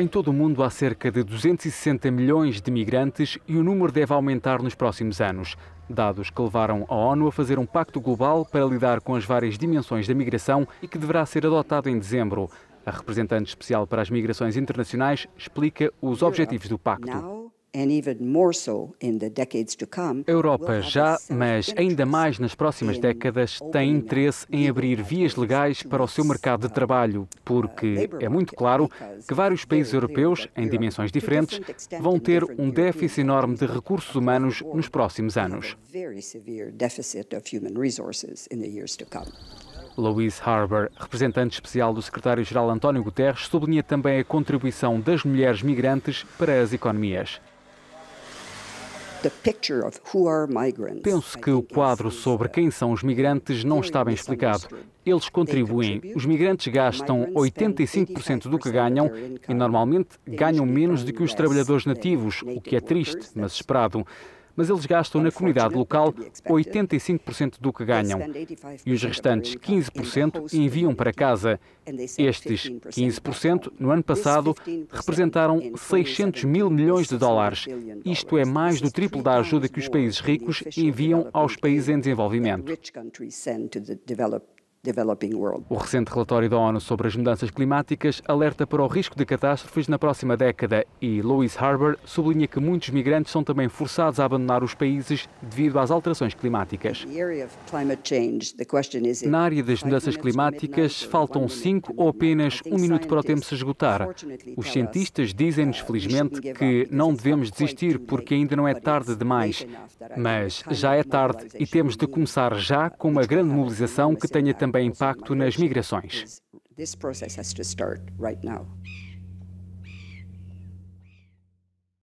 Em todo o mundo há cerca de 260 milhões de migrantes e o número deve aumentar nos próximos anos. Dados que levaram a ONU a fazer um pacto global para lidar com as várias dimensões da migração e que deverá ser adotado em dezembro. A representante especial para as migrações internacionais explica os objetivos do pacto. Europa já, mas ainda mais nas próximas décadas, tem interesse em abrir vias legais para o seu mercado de uh, trabalho, porque uh, é muito claro que vários países europeus, em dimensões diferentes, vão ter um déficit enorme de recursos humanos nos próximos anos. Louise Harbour, representante especial do secretário-geral António Guterres, sublinha também a contribuição das mulheres migrantes para as economias. Penso que o quadro sobre uh, quem são os migrantes não está bem explicado. Eles contribuem. Os migrantes gastam 85% do que ganham e normalmente ganham menos do que os trabalhadores nativos, o que é triste, mas esperado mas eles gastam na comunidade local 85% do que ganham e os restantes 15% enviam para casa. Estes 15%, no ano passado, representaram 600 mil milhões de dólares. Isto é mais do triplo da ajuda que os países ricos enviam aos países em desenvolvimento developing world. O recente relatório da ONU sobre as mudanças climáticas alerta para o risco de catástrofes na próxima década e Louise Harbour sublinha que muitos migrantes são também forçados a abandonar os países devido às alterações climáticas. Na área das mudanças climáticas, faltam cinco ou apenas um minuto para o tempo se esgotar. Os cientistas dizem-nos, felizmente, que não devemos desistir porque ainda não é tarde demais. Mas já é tarde e temos de começar já com uma grande mobilização que tenha também também impacto nas migrações.